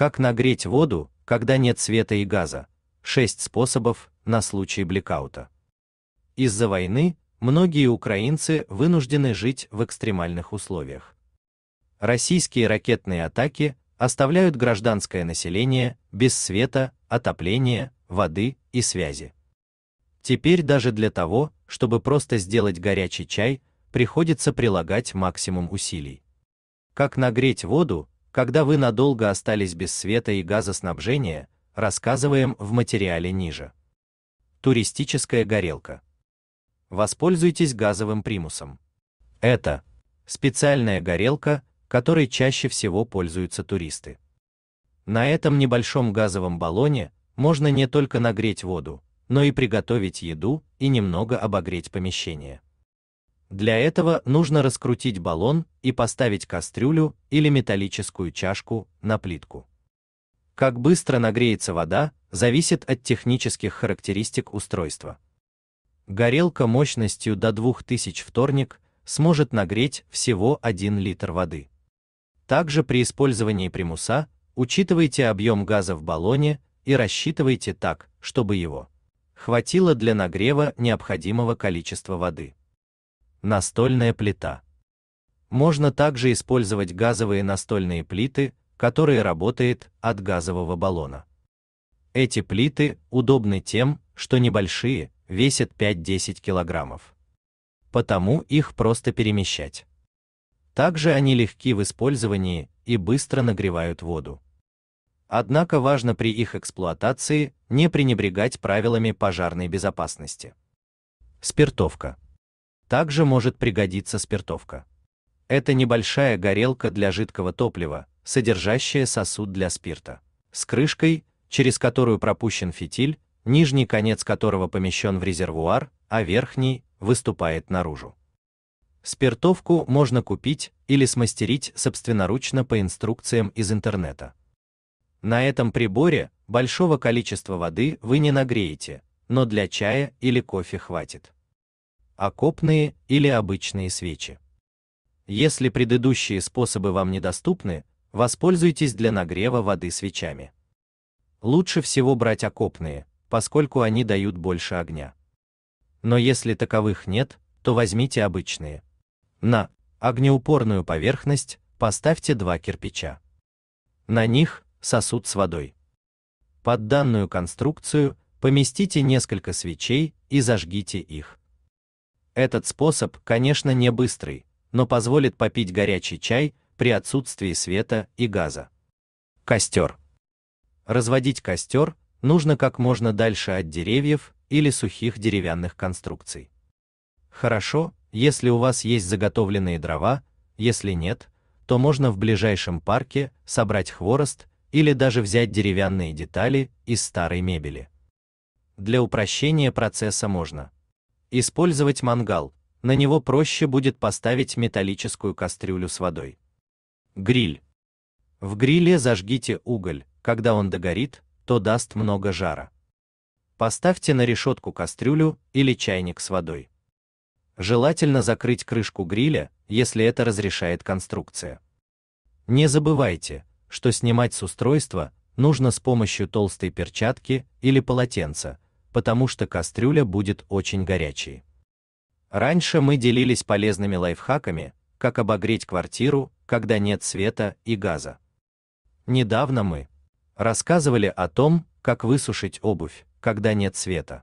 Как нагреть воду, когда нет света и газа? 6 способов на случай блекаута. Из-за войны многие украинцы вынуждены жить в экстремальных условиях. Российские ракетные атаки оставляют гражданское население без света, отопления, воды и связи. Теперь даже для того, чтобы просто сделать горячий чай, приходится прилагать максимум усилий. Как нагреть воду, когда вы надолго остались без света и газоснабжения, рассказываем в материале ниже. Туристическая горелка. Воспользуйтесь газовым примусом. Это специальная горелка, которой чаще всего пользуются туристы. На этом небольшом газовом баллоне можно не только нагреть воду, но и приготовить еду и немного обогреть помещение. Для этого нужно раскрутить баллон и поставить кастрюлю или металлическую чашку на плитку. Как быстро нагреется вода, зависит от технических характеристик устройства. Горелка мощностью до 2000 вторник сможет нагреть всего 1 литр воды. Также при использовании примуса учитывайте объем газа в баллоне и рассчитывайте так, чтобы его хватило для нагрева необходимого количества воды. Настольная плита. Можно также использовать газовые настольные плиты, которые работают от газового баллона. Эти плиты удобны тем, что небольшие, весят 5-10 килограммов. Потому их просто перемещать. Также они легки в использовании и быстро нагревают воду. Однако важно при их эксплуатации не пренебрегать правилами пожарной безопасности. Спиртовка также может пригодиться спиртовка. Это небольшая горелка для жидкого топлива, содержащая сосуд для спирта. С крышкой, через которую пропущен фитиль, нижний конец которого помещен в резервуар, а верхний выступает наружу. Спиртовку можно купить или смастерить собственноручно по инструкциям из интернета. На этом приборе большого количества воды вы не нагреете, но для чая или кофе хватит окопные или обычные свечи. Если предыдущие способы вам недоступны, воспользуйтесь для нагрева воды свечами. Лучше всего брать окопные, поскольку они дают больше огня. Но если таковых нет, то возьмите обычные. На огнеупорную поверхность поставьте два кирпича. На них сосуд с водой. Под данную конструкцию поместите несколько свечей и зажгите их. Этот способ, конечно, не быстрый, но позволит попить горячий чай при отсутствии света и газа. Костер. Разводить костер нужно как можно дальше от деревьев или сухих деревянных конструкций. Хорошо, если у вас есть заготовленные дрова, если нет, то можно в ближайшем парке собрать хворост или даже взять деревянные детали из старой мебели. Для упрощения процесса можно Использовать мангал. На него проще будет поставить металлическую кастрюлю с водой. Гриль. В гриле зажгите уголь, когда он догорит, то даст много жара. Поставьте на решетку кастрюлю или чайник с водой. Желательно закрыть крышку гриля, если это разрешает конструкция. Не забывайте, что снимать с устройства нужно с помощью толстой перчатки или полотенца, потому что кастрюля будет очень горячей. Раньше мы делились полезными лайфхаками, как обогреть квартиру, когда нет света и газа. Недавно мы рассказывали о том, как высушить обувь, когда нет света.